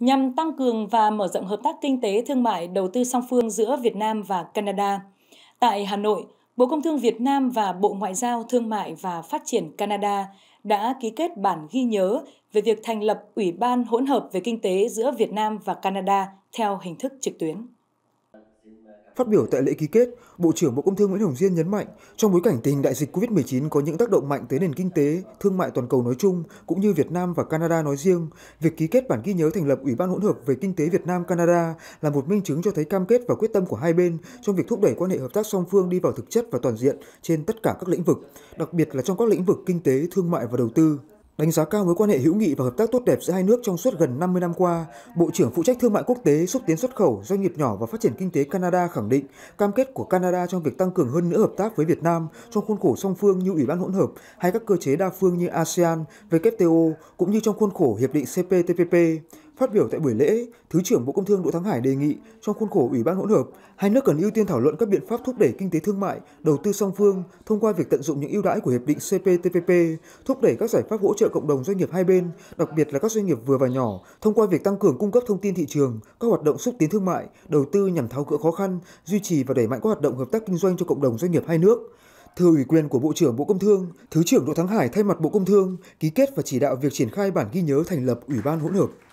nhằm tăng cường và mở rộng hợp tác kinh tế thương mại đầu tư song phương giữa Việt Nam và Canada. Tại Hà Nội, Bộ Công Thương Việt Nam và Bộ Ngoại giao Thương mại và Phát triển Canada đã ký kết bản ghi nhớ về việc thành lập Ủy ban hỗn hợp về kinh tế giữa Việt Nam và Canada theo hình thức trực tuyến. Phát biểu tại lễ ký kết, Bộ trưởng Bộ Công Thương Nguyễn Hồng Diên nhấn mạnh, trong bối cảnh tình đại dịch COVID-19 có những tác động mạnh tới nền kinh tế, thương mại toàn cầu nói chung cũng như Việt Nam và Canada nói riêng, việc ký kết bản ghi nhớ thành lập Ủy ban hỗn hợp về kinh tế Việt Nam Canada là một minh chứng cho thấy cam kết và quyết tâm của hai bên trong việc thúc đẩy quan hệ hợp tác song phương đi vào thực chất và toàn diện trên tất cả các lĩnh vực, đặc biệt là trong các lĩnh vực kinh tế, thương mại và đầu tư. Đánh giá cao mối quan hệ hữu nghị và hợp tác tốt đẹp giữa hai nước trong suốt gần 50 năm qua, Bộ trưởng phụ trách thương mại quốc tế, xúc tiến xuất khẩu, doanh nghiệp nhỏ và phát triển kinh tế Canada khẳng định cam kết của Canada trong việc tăng cường hơn nữa hợp tác với Việt Nam trong khuôn khổ song phương như Ủy ban hỗn hợp hay các cơ chế đa phương như ASEAN, WTO cũng như trong khuôn khổ hiệp định CPTPP. Phát biểu tại buổi lễ, Thứ trưởng Bộ Công Thương Đỗ Thắng Hải đề nghị trong khuôn khổ Ủy ban hỗn hợp, hai nước cần ưu tiên thảo luận các biện pháp thúc đẩy kinh tế thương mại, đầu tư song phương thông qua việc tận dụng những ưu đãi của hiệp định CPTPP, thúc đẩy các giải pháp hỗ trợ cộng đồng doanh nghiệp hai bên, đặc biệt là các doanh nghiệp vừa và nhỏ, thông qua việc tăng cường cung cấp thông tin thị trường, các hoạt động xúc tiến thương mại, đầu tư nhằm tháo gỡ khó khăn, duy trì và đẩy mạnh các hoạt động hợp tác kinh doanh cho cộng đồng doanh nghiệp hai nước. Thưa ủy quyền của Bộ trưởng Bộ Công Thương, Thứ trưởng Đỗ Thắng Hải thay mặt Bộ Công Thương ký kết và chỉ đạo việc triển khai bản ghi nhớ thành lập Ủy ban hỗn hợp.